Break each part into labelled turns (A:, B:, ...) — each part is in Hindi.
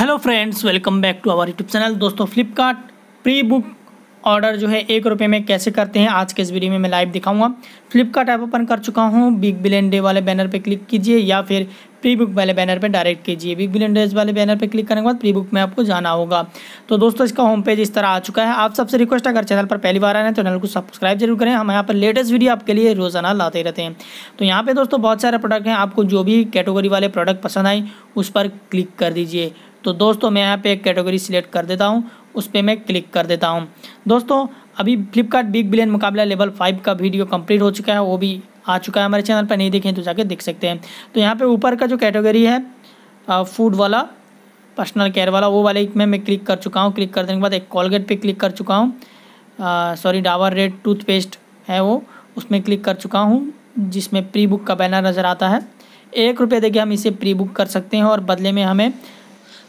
A: hello friends welcome back to our YouTube channel दोस्तों फ्लिपकार्ट प्री बुक ऑर्डर जो है एक रुपये में कैसे करते हैं आज के इस वीडियो में मैं लाइव दिखाऊंगा फ्लिपकार्ट ऐप ओपन कर चुका हूं बिग बिलियन डे वाले बैनर पर क्लिक कीजिए या फिर प्री बुक वाले बैनर पर डायरेक्ट कीजिए बिग बिलियन डेज वाले बैनर पर क्लिक करने के बाद प्री बुक में आपको जाना होगा तो दोस्तों इसका होम पेज इस तरह आ चुका है आप सबसे रिक्वेस्ट अगर चैनल पर पहली बार आए हैं तो चैनल को सब्सक्राइब जरूर करें हम यहाँ पर लेटेस्ट वीडियो आपके लिए रोजाना लाते रहते हैं तो यहाँ पर दोस्तों बहुत सारे प्रोडक्ट हैं आपको जो भी कैटेगरी वाले प्रोडक्ट पसंद आए उस पर क्लिक कर दीजिए तो दोस्तों मैं यहाँ पे एक कैटेगरी सिलेक्ट कर देता हूँ उस पर मैं क्लिक कर देता हूँ दोस्तों अभी फ्लिपकार्ट बिग बिलियन मुकाबला लेवल फाइव का वीडियो कंप्लीट हो चुका है वो भी आ चुका है हमारे चैनल पर नहीं देखें तो जाके देख सकते हैं तो यहाँ पर ऊपर का जो कैटेगरी है फूड वाला पर्सनल केयर वाला वो वाले में मैं क्लिक कर चुका हूँ क्लिक कर देने के बाद एक कॉलगेट पर क्लिक कर चुका हूँ सॉरी डावर रेड टूथपेस्ट है वो उसमें क्लिक कर चुका हूँ जिसमें प्री बुक का बैनर नज़र आता है एक रुपये देके हम इसे प्री बुक कर सकते हैं और बदले में हमें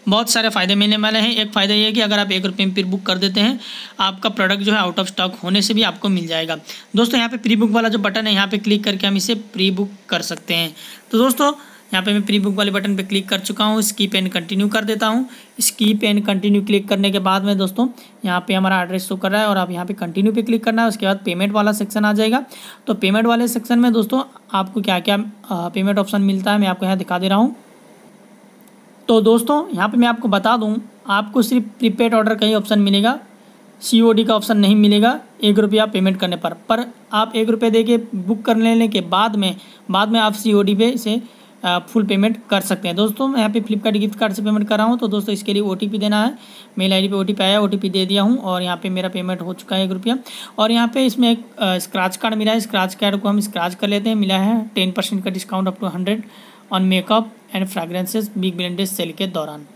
A: बहुत सारे फ़ायदे मिलने वाले हैं एक फ़ायदा ये है कि अगर आप एक रुपये में प्री बुक कर देते हैं आपका प्रोडक्ट जो है आउट ऑफ स्टॉक होने से भी आपको मिल जाएगा दोस्तों यहाँ पे प्री बुक वाला जो बटन है यहाँ पे क्लिक करके हम इसे प्री बुक कर सकते हैं तो दोस्तों यहाँ पे मैं प्री बुक वाले बटन पे क्लिक कर चुका हूँ स्कीप एंड कंटिन्यू कर देता हूँ स्कीप एंड कंटिन्यू क्लिक करने के बाद में दोस्तों यहाँ पे हमारा एड्रेस शो कर रहा है और आप यहाँ पे कंटिन्यू पे क्लिक करना है उसके बाद पेमेंट वाला सेक्शन आ जाएगा तो पेमेंट वाले सेक्शन में दोस्तों आपको क्या क्या पेमेंट ऑप्शन मिलता है मैं आपको यहाँ दिखा दे रहा हूँ तो दोस्तों यहाँ पे मैं आपको बता दूँ आपको सिर्फ प्रीपेड ऑर्डर का ही ऑप्शन मिलेगा सी का ऑप्शन नहीं मिलेगा एक रुपया पेमेंट करने पर पर आप एक रुपये दे के बुक कर लेने के बाद में बाद में आप सी ओ डी पे से फुल पेमेंट कर सकते हैं दोस्तों मैं यहाँ पे फ्लिपकार्ट गिफ्ट कार्ड से पेमेंट कर रहा हूँ तो दोस्तों इसके लिए ओ देना है मेल आई डी पे ओ आया ओ दे दिया हूँ और यहाँ पे मेरा पेमेंट हो चुका है एक रुपया और यहाँ पे इसमें एक स्क्रैच कार्ड मिला है स्क्रैच कार्ड को हम स्क्रैच कर लेते हैं मिला है टेन परसेंट का discount up to hundred on makeup and fragrances big billion sale के दौरान